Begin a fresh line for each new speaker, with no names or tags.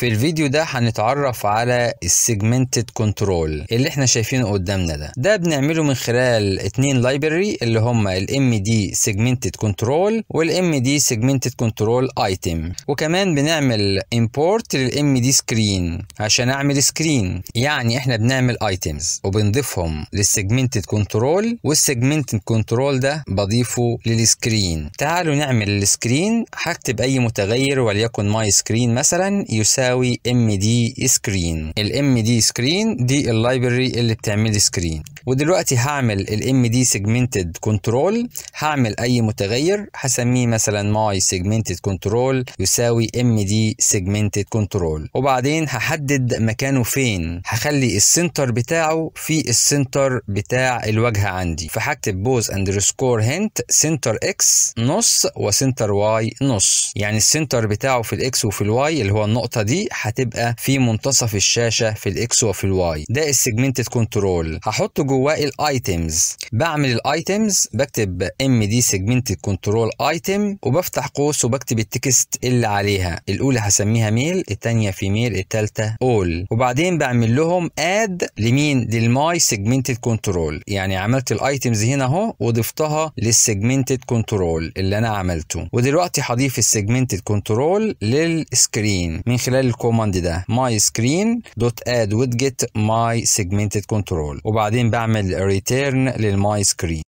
في الفيديو ده هنتعرف على السيجمنتد كنترول اللي احنا شايفينه قدامنا ده ده بنعمله من خلال اتنين لايبرري اللي هما الام دي سيجمنتد كنترول والام دي سيجمنتد كنترول ايتم وكمان بنعمل امبورت للام دي سكرين عشان اعمل سكرين يعني احنا بنعمل ايتمز وبنضيفهم للسيجمنتد كنترول والسيجمنتد كنترول ده بضيفه للسكرين تعالوا نعمل السكرين هكتب اي متغير وليكن ماي سكرين مثلا يساوي بتساوي ام دي سكرين الام دي سكرين دي اللايبرري اللي بتعمل سكرين ودلوقتي هعمل الام دي سيجمنتد كنترول هعمل اي متغير هسميه مثلا ماي سيجمنتد كنترول يساوي ام دي سيجمنتد كنترول وبعدين هحدد مكانه فين هخلي السنتر بتاعه في السنتر بتاع الواجهه عندي فهكتب بوز اندرسكور هنت سنتر اكس نص وسنتر واي نص يعني السنتر بتاعه في الاكس وفي الواي اللي هو النقطه دي هتبقى في منتصف الشاشه في الاكس وفي الواي ده السيجمنتد كنترول هحط جواه الايتمز بعمل الايتمز بكتب ام دي سيجمنتد كنترول ايتم وبفتح قوس وبكتب التكست اللي عليها الاولى هسميها ميل الثانيه فيميل الثالثه اول وبعدين بعمل لهم اد لمين للماي سيجمنتد كنترول يعني عملت الايتمز هنا اهو وضفتها للسيجمنتد كنترول اللي انا عملته ودلوقتي هضيف السيجمنتد كنترول للسكرين من خلال الكوماند ده my screen دوت add widget my segmented control وبعدين بعمل return للماي سكرين